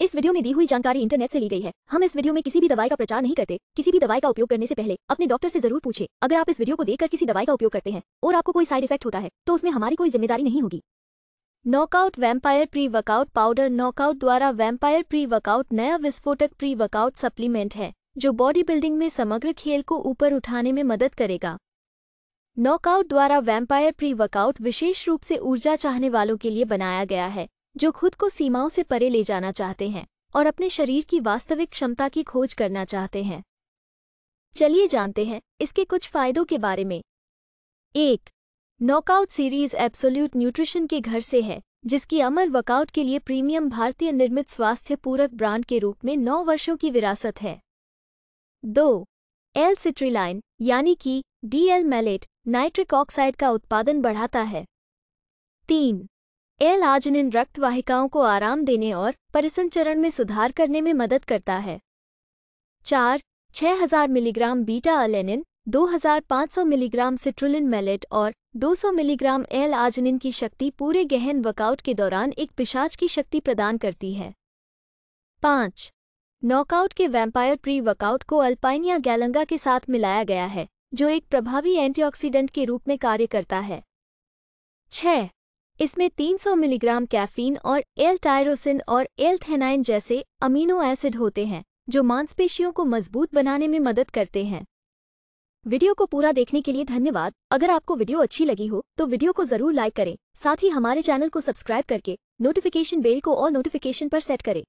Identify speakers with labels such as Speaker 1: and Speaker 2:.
Speaker 1: इस वीडियो में दी हुई जानकारी इंटरनेट से ली गई है हम इस वीडियो में किसी भी दवाई का प्रचार नहीं करते किसी भी दवाई का उपयोग करने से पहले अपने डॉक्टर से जरूर पूछे अगर आप इस वीडियो को देखकर किसी दवाई का उपयोग करते हैं और आपको कोई साइड इफेक्ट होता है तो उसमें हमारी कोई जिम्मेदारी नहीं होगी
Speaker 2: knockout vampire pre workout powder knockout द्वारा वैम्पायर प्री वर्कआउट नया विस्फोटक प्री वर्कआउट सप्लीमेंट है जो बॉडी बिल्डिंग में समग्र खेल को ऊपर उठाने में मदद करेगा नॉकआउट द्वारा वैम्पायर प्री वर्कआउट विशेष रूप से ऊर्जा चाहने वालों के लिए बनाया गया है जो खुद को सीमाओं से परे ले जाना चाहते हैं और अपने शरीर की वास्तविक क्षमता की खोज करना चाहते हैं चलिए जानते हैं इसके कुछ फायदों के बारे में एक नॉकआउट सीरीज एब्सोल्यूट न्यूट्रिशन के घर से है जिसकी अमर वर्कआउट के लिए प्रीमियम भारतीय निर्मित स्वास्थ्य पूरक ब्रांड के रूप में नौ वर्षों की विरासत है दो एल सिट्रीलाइन यानी कि डीएल मैलेट नाइट्रिक ऑक्साइड का उत्पादन बढ़ाता है तीन एल आजनिन रक्त वाहिकाओं को आराम देने और परिसंचरण में सुधार करने में मदद करता है चार 6000 milligram beta alanine 2500 milligram citrulline malate और 200 मिलीग्राम एल आजनिन की शक्ति पूरे गहन वर्कआउट के दौरान एक पिशाच की शक्ति प्रदान करती है पाँच नॉकआउट के वैम्पायर प्री वर्कआउट को अल्पाइनिया गैलंगा के साथ मिलाया गया है जो एक प्रभावी एंटीऑक्सीडेंट के रूप में कार्य करता है छह इसमें 300 मिलीग्राम कैफीन और एल टायरोसिन और एल थेनाइन जैसे अमीनो एसिड होते हैं जो मांसपेशियों को मजबूत बनाने में मदद करते हैं वीडियो को पूरा देखने के लिए धन्यवाद अगर आपको वीडियो अच्छी लगी हो तो वीडियो को जरूर लाइक करें साथ ही हमारे चैनल को सब्सक्राइब करके नोटिफिकेशन बेल को और नोटिफिकेशन पर सेट करें